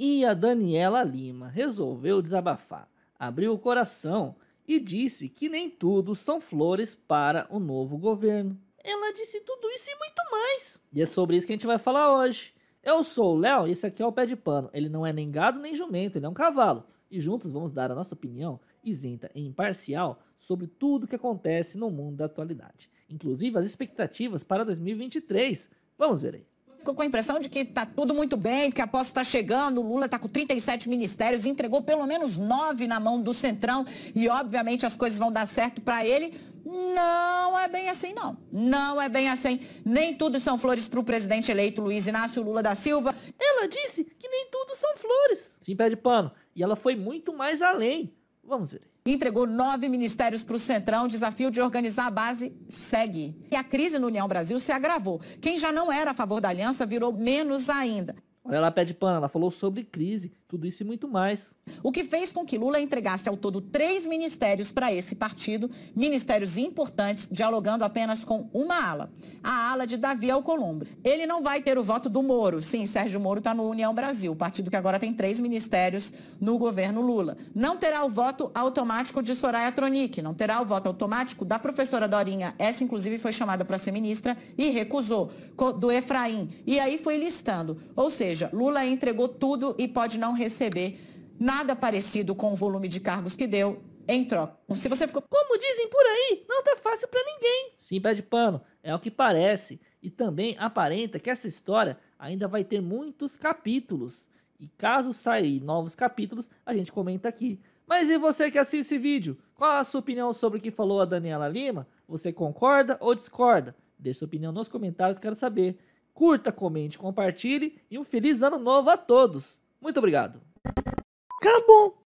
E a Daniela Lima resolveu desabafar, abriu o coração e disse que nem tudo são flores para o novo governo. Ela disse tudo isso e muito mais. E é sobre isso que a gente vai falar hoje. Eu sou o Léo e esse aqui é o Pé de Pano. Ele não é nem gado nem jumento, ele é um cavalo. E juntos vamos dar a nossa opinião isenta e imparcial sobre tudo o que acontece no mundo da atualidade, inclusive as expectativas para 2023. Vamos ver aí. Ficou com a impressão de que está tudo muito bem, que a posse está chegando, o Lula está com 37 ministérios, entregou pelo menos nove na mão do Centrão e, obviamente, as coisas vão dar certo para ele. Não é bem assim, não. Não é bem assim. Nem tudo são flores para o presidente eleito Luiz Inácio Lula da Silva. Ela disse que nem tudo são flores. Sim, pé de pano. E ela foi muito mais além. Vamos ver. Entregou nove ministérios para o Centrão, desafio de organizar a base segue. E a crise no União Brasil se agravou. Quem já não era a favor da aliança virou menos ainda. Olha lá, pano, ela falou sobre crise, tudo isso e muito mais. O que fez com que Lula entregasse ao todo três ministérios para esse partido, ministérios importantes, dialogando apenas com uma ala, a ala de Davi Alcolumbre. Ele não vai ter o voto do Moro. Sim, Sérgio Moro está no União Brasil, partido que agora tem três ministérios no governo Lula. Não terá o voto automático de Soraya Tronic, não terá o voto automático da professora Dorinha. Essa, inclusive, foi chamada para ser ministra e recusou, do Efraim. E aí foi listando. Ou seja, seja, Lula entregou tudo e pode não receber nada parecido com o volume de cargos que deu em troca. Se você ficou. Como dizem por aí, não tá fácil para ninguém. Sim, pé de pano, é o que parece. E também aparenta que essa história ainda vai ter muitos capítulos. E caso sair novos capítulos, a gente comenta aqui. Mas e você que assiste esse vídeo? Qual a sua opinião sobre o que falou a Daniela Lima? Você concorda ou discorda? Deixe sua opinião nos comentários, quero saber curta, comente, compartilhe e um feliz ano novo a todos. Muito obrigado. Acabou.